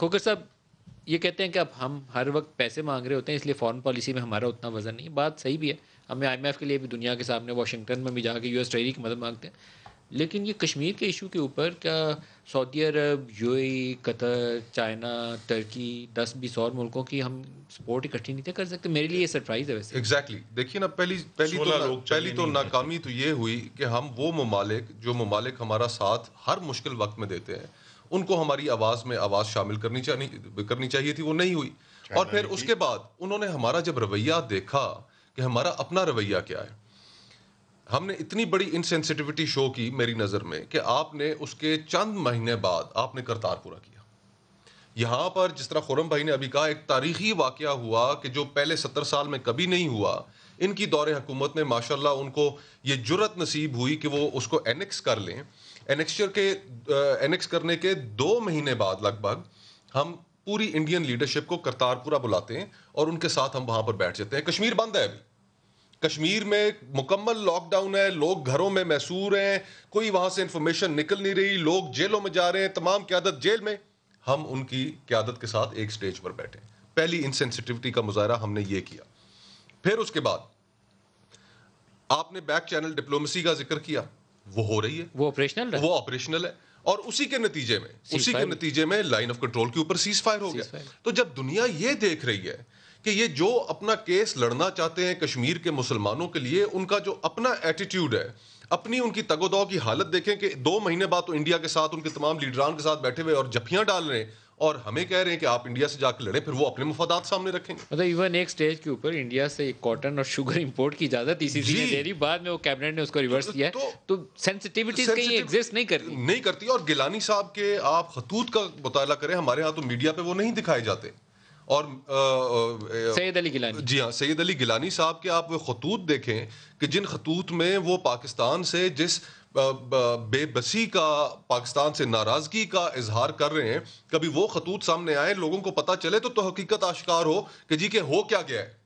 खोकर साहब ये कहते हैं कि अब हम हर वक्त पैसे मांग रहे होते हैं इसलिए फॉरेन पॉलिसी में हमारा उतना वजन नहीं बात सही भी है हमें आई के लिए भी दुनिया के सामने वाशिंगटन में भी जाके एस ट्रेरी की मदद मांगते हैं लेकिन ये कश्मीर के इशू के ऊपर क्या Saudi Arab UAE Qatar China Turkey दस बीस और मुल्कों की हम सपोर्ट इकट्ठी नहीं थे कर सकते मेरे लिए ये सरप्राइज है वैसे एग्जैक्टली exactly. देखिए ना पहली पहली तो ना, पहली तो नाकामी तो ये हुई कि हम वो ममालिक जो ममालिक हमारा साथ हर मुश्किल वक्त में देते हैं उनको हमारी आवाज में आवाज शामिल करनी चाहिए करनी चाहिए थी वो नहीं हुई और फिर उसके बाद उन्होंने हमारा जब रवैया देखा कि हमारा अपना रवैया क्या है हमने इतनी बड़ी इनसेंसिटिविटी शो की मेरी नज़र में कि आपने उसके चंद महीने बाद आपने करतार पूरा किया यहां पर जिस तरह खुरम भाई ने अभी कहा एक तारीखी वाक्य हुआ कि जो पहले सत्तर साल में कभी नहीं हुआ इनकी दौरे हुकूमत में माशाल्लाह उनको ये जुरत नसीब हुई कि वो उसको एनेक्स कर लें एनेक्सचर के एनेक्स करने के दो महीने बाद लगभग हम पूरी इंडियन लीडरशिप को करतारपुरा बुलाते हैं और उनके साथ हम वहां पर बैठ जाते हैं कश्मीर बंद है अभी कश्मीर में मुकम्मल लॉकडाउन है लोग घरों में मैसूर हैं कोई वहां से इंफॉर्मेशन निकल नहीं रही लोग जेलों में जा रहे हैं तमाम क्यादत जेल में हम उनकी क्यादत के साथ एक स्टेज पर बैठे पहली इनसेंसिटिविटी का मुजाहरा हमने ये किया फिर उसके बाद आपने बैक चैनल डिप्लोमेसी का जिक्र किया वो हो रही है वो ऑपरेशनल है वो ऑपरेशनल है और उसी के नतीजे में उसी के नतीजे में लाइन ऑफ कंट्रोल के ऊपर सीज फायर हो गया तो जब दुनिया ये देख रही है कि ये जो अपना केस लड़ना चाहते हैं कश्मीर के मुसलमानों के लिए उनका जो अपना एटीट्यूड है अपनी उनकी तगोदाव की हालत देखें कि दो महीने बाद तो इंडिया के साथ उनके तमाम लीडरान के साथ बैठे हुए और जफियां डाल रहे हैं और हमें कह रहे हैं कि आप इंडिया से जाकर लड़े फिर वो अपने मुफादात सामने रखेंगे मतलब इवन एक स्टेज के ऊपर इंडिया से कॉटन और शुगर इंपोर्ट की इजाजत इसी ने दे रही बाद में वो कैबिनेट ने उसको रिवर्स किया तो, तो, तो सेंसिटिविटीज कहीं एग्जिस्ट नहीं करती नहीं करती और गिलानी साहब के आप खतूत का मुताला करें हमारे यहाँ तो मीडिया पर वो नहीं दिखाए जाते और सैद अली गिलानी जी हाँ सैद अली गिलानी साहब के आप वो खतूत देखें कि जिन खतूत में वो पाकिस्तान से जिस बेबसी का पाकिस्तान से नाराज़गी का इजहार कर रहे हैं कभी वो खतूत सामने आए लोगों को पता चले तो, तो हकीकत आश्कार हो कि जी के हो क्या गया है